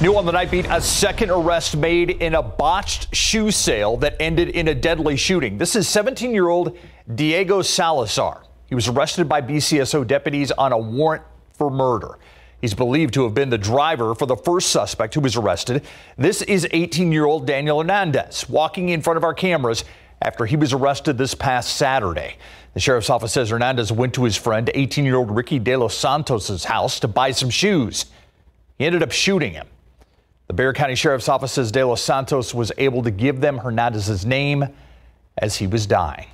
New on the night beat, a second arrest made in a botched shoe sale that ended in a deadly shooting. This is 17 year old Diego Salazar. He was arrested by BCSO deputies on a warrant for murder. He's believed to have been the driver for the first suspect who was arrested. This is 18 year old Daniel Hernandez walking in front of our cameras after he was arrested this past Saturday. The sheriff's office says Hernandez went to his friend, 18 year old Ricky De Los Santos' house to buy some shoes. He ended up shooting him. Bear County Sheriff's Office says De Los Santos was able to give them Hernandez's name as he was dying.